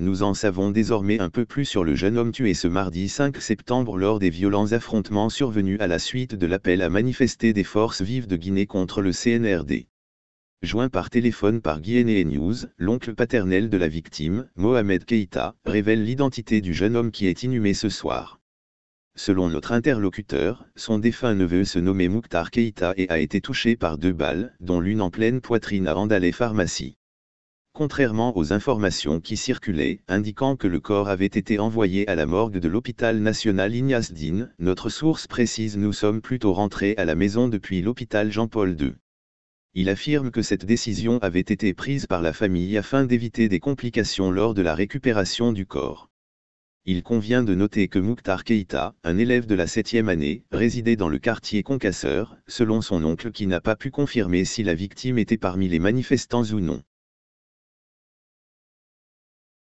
Nous en savons désormais un peu plus sur le jeune homme tué ce mardi 5 septembre lors des violents affrontements survenus à la suite de l'appel à manifester des forces vives de Guinée contre le CNRD. Joint par téléphone par Guinée News, l'oncle paternel de la victime, Mohamed Keïta, révèle l'identité du jeune homme qui est inhumé ce soir. Selon notre interlocuteur, son défunt neveu se nommait Mouktar Keïta et a été touché par deux balles, dont l'une en pleine poitrine à Andalé Pharmacie contrairement aux informations qui circulaient, indiquant que le corps avait été envoyé à la morgue de l'hôpital national Ignace notre source précise nous sommes plutôt rentrés à la maison depuis l'hôpital Jean-Paul II. Il affirme que cette décision avait été prise par la famille afin d'éviter des complications lors de la récupération du corps. Il convient de noter que Mouktar Keïta, un élève de la 7e année, résidait dans le quartier Concasseur, selon son oncle qui n'a pas pu confirmer si la victime était parmi les manifestants ou non.